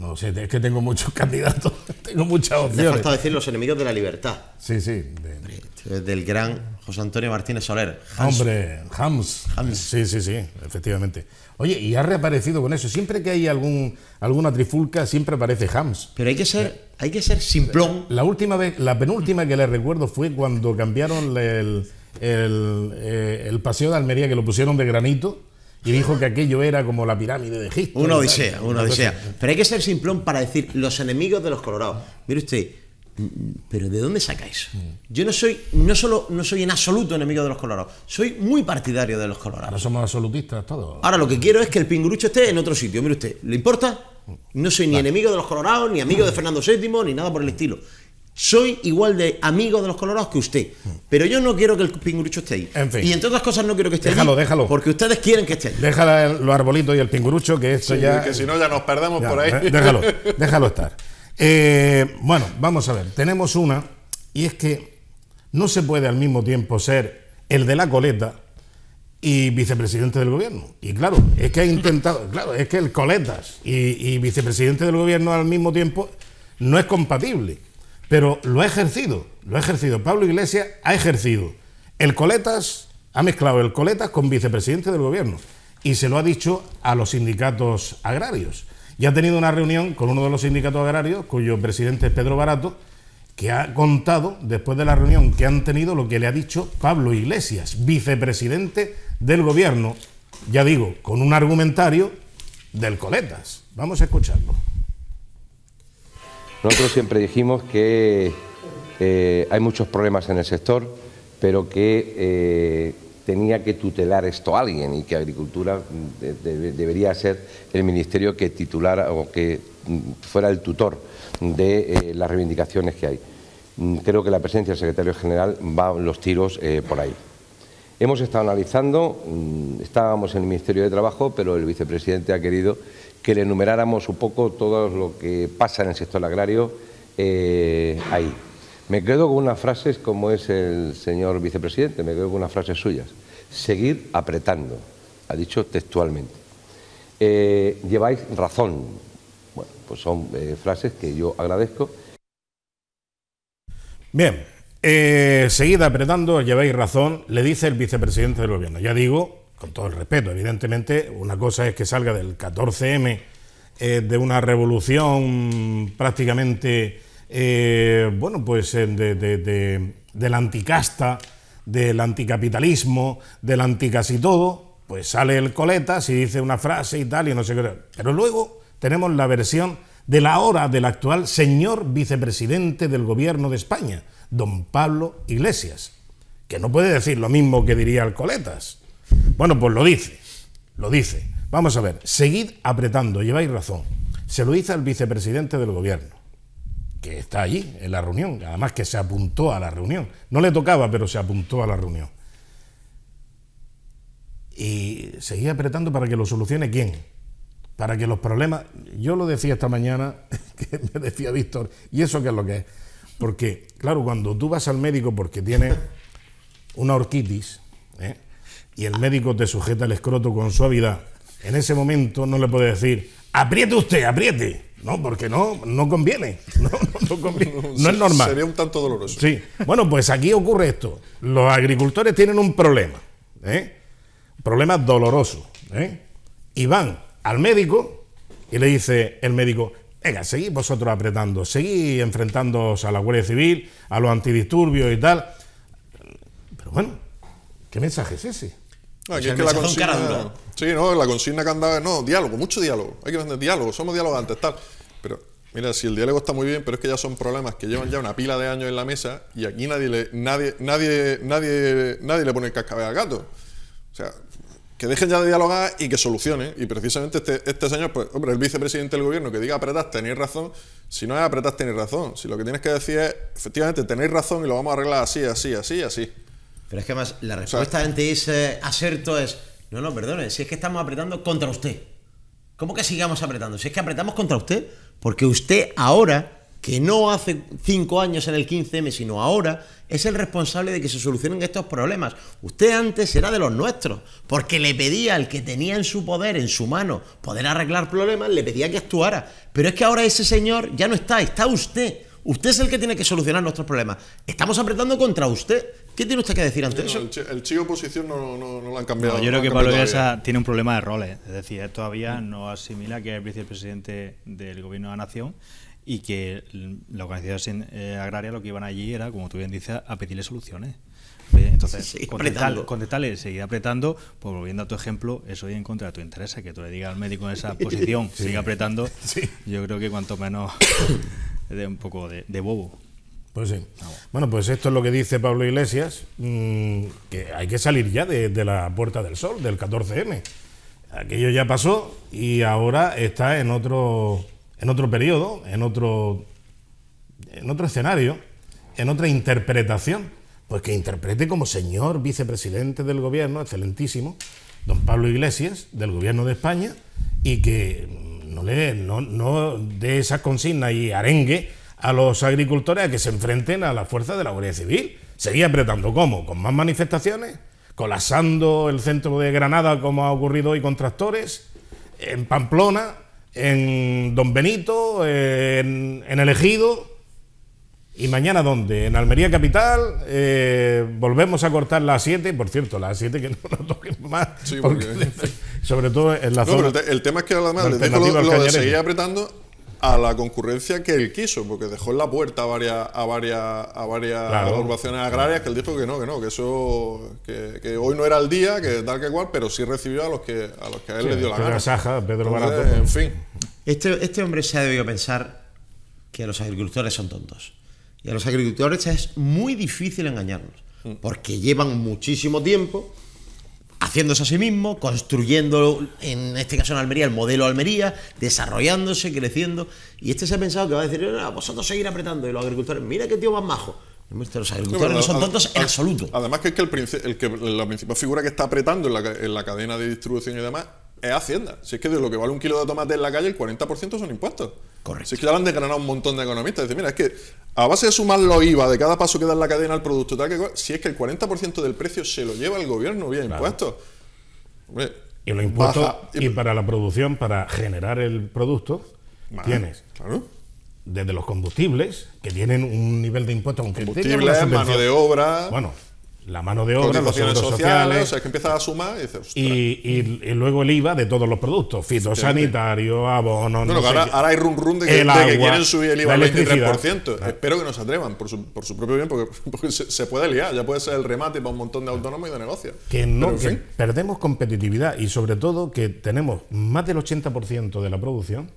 No sé, es que tengo muchos [LAUGHS] candidatos, tengo muchas opciones. Me falta decir los enemigos de la libertad. Sí, sí. Este del gran José Antonio Martínez Soler. Hombre, Hams. Sí, sí, sí, efectivamente. Oye, y ha reaparecido con eso. Siempre que hay algún, alguna trifulca, siempre aparece Hams. Pero hay que ser, hay que ser simplón. La última vez, la penúltima que le recuerdo fue cuando cambiaron el, el eh, paseo de Almería, que lo pusieron de granito y dijo que aquello era como la pirámide de Egipto. Una odisea, una odisea. Pero hay que ser simplón para decir los enemigos de los colorados. Mire usted, mm, mm, pero ¿de dónde sacáis? Mm. Yo no soy, no solo no soy en absoluto enemigo de los colorados, soy muy partidario de los colorados. ahora somos absolutistas todos. Ahora lo que quiero es que el pingurucho esté en otro sitio. Mire usted, ¿le importa? No soy ni enemigo de los colorados, ni amigo de Fernando VII, ni nada por el estilo soy igual de amigo de los colorados que usted. Hmm. Pero yo no quiero que el pingurucho esté ahí. En Y entre otras cosas no quiero que esté déjalo, Déjalo, Porque ustedes quieren que esté ahí. Déjalo los arbolitos y el pingurucho, que esto ya... Que si no ya nos perdemos por ahí. Eh, déjalo, déjalo estar. [LAUGHS] Eh, bueno, vamos a ver. Tenemos una, y es que no se puede al mismo tiempo ser el de la coleta y vicepresidente del gobierno. Y claro, es que ha intentado... [LAUGHS] Claro, es que el coletas y vicepresidente del gobierno al mismo tiempo no es compatible pero lo ha ejercido, lo ha ejercido. Pablo Iglesias ha ejercido. El Coletas ha mezclado el Coletas con vicepresidente del gobierno y se lo ha dicho a los sindicatos agrarios. Y ha tenido una reunión con uno de los sindicatos agrarios, cuyo presidente es Pedro Barato, que ha contado, después de la reunión que han tenido, lo que le ha dicho Pablo Iglesias, vicepresidente del gobierno, ya digo, con un argumentario del Coletas. Vamos a escucharlo. Nosotros siempre dijimos que eh, hay muchos problemas en el sector, pero que eh, tenía que tutelar esto alguien y que Agricultura mm, debería ser el ministerio que titulara o que mm, fuera el tutor de eh, las reivindicaciones que hay. Mm, creo que la presencia del secretario general va los tiros por ahí. Hemos estado analizando, estábamos en el Ministerio de Trabajo, pero el vicepresidente ha querido que le enumeráramos un poco todo lo que pasa en el sector agrario eh, ahí. Me quedo con unas frases como es el señor vicepresidente, me quedo con unas frases suyas. Seguir apretando, ha dicho textualmente. Eh, lleváis razón. Bueno, pues son eh, frases que yo agradezco. Bien, seguid apretando, lleváis razón, le dice el vicepresidente del gobierno. Ya digo con todo el respeto, evidentemente, una cosa es que salga del 14M, eh, de una revolución prácticamente, eh, bueno, pues eh, de, del anticasta, del anticapitalismo, del anticasi todo, pues sale el Coletas y dice una frase y tal, y no sé qué. Pero luego tenemos la versión de la hora del actual señor vicepresidente del gobierno de España, don Pablo Iglesias, que no puede decir lo mismo que diría el coletas bueno, pues lo dice, lo dice. Vamos a ver, seguid apretando, lleváis razón. Se lo dice al vicepresidente del gobierno, que está allí en la reunión, además que se apuntó a la reunión. No le tocaba, pero se apuntó a la reunión. Y seguid apretando para que lo solucione quién. Para que los problemas... Yo lo decía esta mañana, [LAUGHS] que me decía Víctor, ¿y eso qué es lo que es? Porque, claro, cuando tú vas al médico porque tiene una orquitis, ¿eh? y el médico te sujeta el escroto con suavidad, en ese momento no le puede decir, apriete usted, apriete. No, porque no, no conviene. [LAUGHS] No, es normal. Sería un tanto doloroso. Sí. Bueno, pues aquí ocurre esto. Los agricultores tienen un problema. ¿eh? Problema doloroso. ¿eh? Y van al médico y le dice el médico, venga, seguid vosotros apretando, seguid enfrentándoos a la Guardia Civil, a los antidisturbios y tal. Pero bueno, ¿qué mensaje es ese? Ah, que la consigna, Sí, no, la consigna que andaba, no, diálogo, mucho diálogo. Hay que vender diálogo, somos dialogantes, tal. Pero Mira, si el diálogo está muy bien, pero es que ya son problemas que llevan ya una pila de años en la mesa y aquí nadie le, nadie, nadie, nadie, nadie le pone el cascabel al gato. O sea, que dejen ya de dialogar y que solucionen. Y precisamente este, este señor, pues, hombre, el vicepresidente del gobierno que diga apretas, tenéis razón. Si no es apretas, tenéis razón. Si lo que tienes que decir es, efectivamente, tenéis razón y lo vamos a arreglar así, así, así, así. Pero es que además la respuesta ante ese acerto es, no, no, perdone, si es que estamos apretando contra usted. ¿Cómo que sigamos apretando? Si es que apretamos contra usted, porque usted ahora, que no hace cinco años en el 15M, sino ahora, es el responsable de que se solucionen estos problemas. Usted antes era de los nuestros, porque le pedía al que tenía en su poder, en su mano, poder arreglar problemas, le pedía que actuara. Pero es que ahora ese señor ya no está, está usted. Usted es el que tiene que solucionar nuestros problemas. Estamos apretando contra usted. ¿Qué tiene usted que decir ante eso? El, chico posición no, no, lo han cambiado. yo creo que Pablo tiene un problema de roles. Es decir, todavía no asimila que es vicepresidente del gobierno de la nación y que la organización eh, agraria lo que iban allí era, como tú bien dices, a pedirle soluciones. Eh, entonces, sí, contestarle, seguir apretando, pues volviendo a tu ejemplo, eso y en contra de tu interés, que tú le digas al médico en esa [LAUGHS] posición, siga sigue apretando, [LAUGHS] yo creo que cuanto menos [COUGHS] de un poco de, bobo. Pues sí. Ah, bueno, pues esto es lo que dice Pablo Iglesias, mm, que hay que salir ya de, la Puerta del Sol, del 14M. Aquello ya pasó y ahora está en otro, en otro periodo, en otro, en otro escenario, en otra interpretación. Pues que interprete como señor vicepresidente del gobierno, excelentísimo, don Pablo Iglesias, del gobierno de España, y que no, le, no, no dé esas consignas y arengue a los agricultores a que se enfrenten a las fuerzas de la Guardia Civil. Seguía apretando como con más manifestaciones, colapsando el centro de Granada como ha ocurrido hoy con tractores, en Pamplona, en Don Benito, en, en El Ejido. ¿Y mañana dónde? En Almería Capital eh, volvemos a cortar las 7, por cierto, las 7 que no nos toquen más sobre todo en la zona. el, tema es que además le dejó lo, de seguir apretando a la concurrencia que él quiso, porque dejó en la puerta a varias, a varias, a varias agrupaciones agrarias que él dijo que no, que no, que eso, que, hoy no era el día, que tal que cual, pero sí recibió a los que a los que él le dio la gana. Pedro Entonces, Barato. En fin. Este, este hombre se ha debido pensar que los agricultores son tontos. Y a los agricultores es muy difícil engañarlos, mm. porque llevan muchísimo tiempo haciéndose a sí mismo, construyendo, en este caso en Almería, el modelo Almería, desarrollándose, creciendo. Y este se ha pensado que va a decir, vosotros seguir apretando. Y los agricultores, mira qué tío más majo. Los agricultores no son tontos en absoluto. Además que es que, el, que la principal figura que está apretando en la, en la cadena de distribución y demás es Hacienda. Si es que de lo que vale un kilo de tomate en la calle, el 40% son impuestos. Correcto. Si es que han un montón de economistas. Dice, mira, es que a base de sumar lo IVA de cada paso que da en la cadena al producto, si es que el 40% del precio se lo lleva el gobierno vía impuestos. y para la producción, para generar el producto, tienes desde los combustibles, que tienen un nivel de impuestos. Combustibles, mano de obra. Bueno, la mano de obra, los relaciones sociales, o sea, que empieza a sumar y, luego el IVA de todos los productos, fitosanitario, abono, ahora, hay run run de, que, que quieren subir el IVA al 23%. Espero que no se atrevan por su, propio bien, porque, [LAUGHS] se, puede liar, ya puede ser el remate para un montón de autónomos y de negocios. Que no, perdemos competitividad y sobre todo que tenemos más del 80% de la producción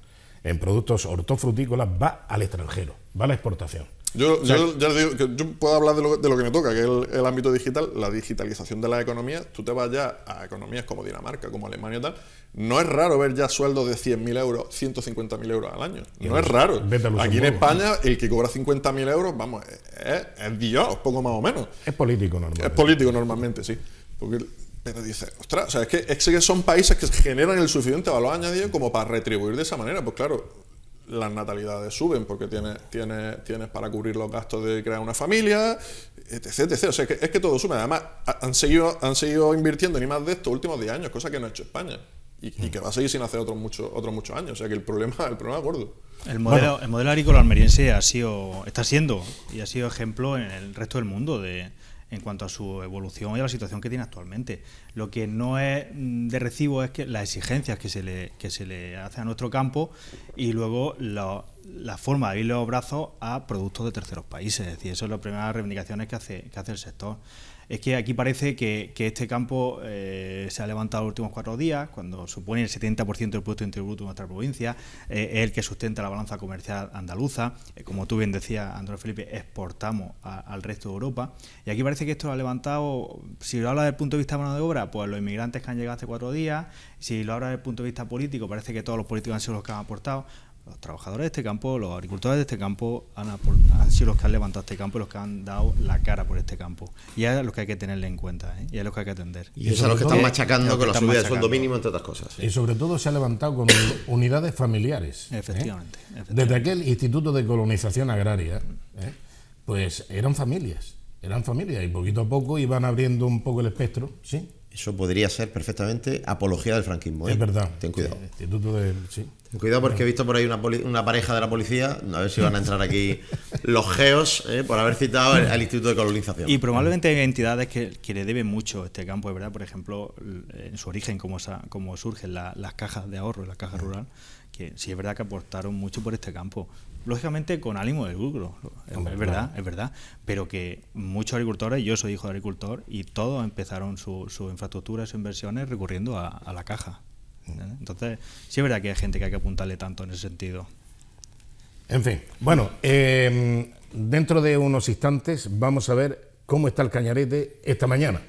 en productos hortofrutícolas va al extranjero, va a la exportación. Yo, yo, yo, digo yo puedo hablar de lo, de lo, que me toca, que es el, ámbito digital, la digitalización de la economía. Tú te vas ya a economías como Dinamarca, como Alemania y tal. No es raro ver ya sueldos de 100.000 euros, 150.000 euros al año. No es raro. Aquí en España, el que cobra 50.000 euros, vamos, es, Dios, pongo más o menos. Es político normalmente. Es político normalmente, sí. Porque pero dice, ostras, o sea, es que, es que son países que generan el suficiente valor añadido como para retribuir de esa manera. Pues claro, las natalidades suben porque tienes, tienes para cubrir los gastos de crear una familia, etc. etc. O es que todo suma. Además, han seguido, han seguido invirtiendo ni más de estos últimos 10 años, cosa que no ha hecho España. Y, que va a seguir sin hacer otros muchos otros muchos años. O sea que el problema, el problema es gordo. El modelo, el modelo agrícola almeriense ha sido, está siendo y ha sido ejemplo en el resto del mundo de, en cuanto a su evolución y a la situación que tiene actualmente. Lo que no es mm, de recibo es que las exigencias que se le, que se le hace a nuestro campo y luego la forma de abrir los brazos a productos de terceros países. Es decir, eso es la primera reivindicaciones que hace, que hace el sector es que aquí parece que, este campo eh, se ha levantado los últimos cuatro días, cuando supone el 70% del puesto Interior Bruto de nuestra provincia, eh, es el que sustenta la balanza comercial andaluza, eh, como tú bien decías, Andrés Felipe, exportamos al resto de Europa, y aquí parece que esto lo ha levantado, si lo habla desde el punto de vista de mano de obra, pues los inmigrantes que han llegado hace cuatro días, si lo habla desde el punto de vista político, parece que todos los políticos han sido los que han aportado, los trabajadores de este campo, los agricultores de este campo han, sido los que han levantado este campo y los que han dado la cara por este campo. Y es lo que hay que tenerle en cuenta ¿eh? y es lo que hay que atender. Y, eso es a los que están machacando con la subida de sueldo mínimo, entre otras cosas. Y sobre todo se ha levantado con [COUGHS] unidades familiares. ¿eh? Efectivamente, Desde aquel Instituto de Colonización Agraria, ¿eh? pues eran familias, eran familias y poquito a poco iban abriendo un poco el espectro, ¿sí? eso podría ser perfectamente apología del franquismo. ¿eh? Es verdad. Ten cuidado. Ten cuidado porque he visto por ahí una, pareja de la policía, a ver si van a entrar aquí [LAUGHS] los geos ¿eh? por haber citado al Instituto de Colonización. Y probablemente hay entidades que, le deben mucho este campo, es ¿verdad? Por ejemplo, en su origen, como, como surgen las cajas de ahorro, las cajas rural, que sí es verdad que aportaron mucho por este campo lógicamente con ánimo de lucro, es, verdad, es verdad, pero que muchos agricultores, yo soy hijo de agricultor, y todos empezaron su, su infraestructura, sus inversiones recurriendo a, la caja. Entonces, sí es verdad que hay gente que hay que apuntarle tanto en ese sentido. En fin, bueno, em, dentro de unos instantes vamos a ver cómo está el cañarete esta mañana,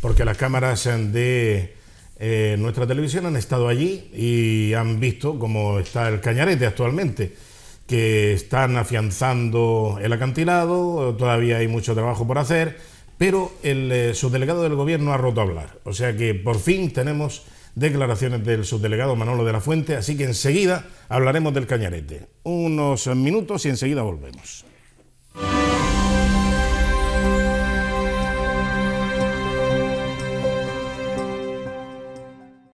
porque las cámaras de... Eh, nuestra televisión han estado allí y han visto cómo está el cañarete actualmente que están afianzando el acantilado, todavía hay mucho trabajo por hacer, pero el eh, subdelegado del gobierno ha roto a hablar. O sea que por fin tenemos declaraciones del subdelegado Manolo de la Fuente, así que enseguida hablaremos del cañarete. Unos minutos y enseguida volvemos.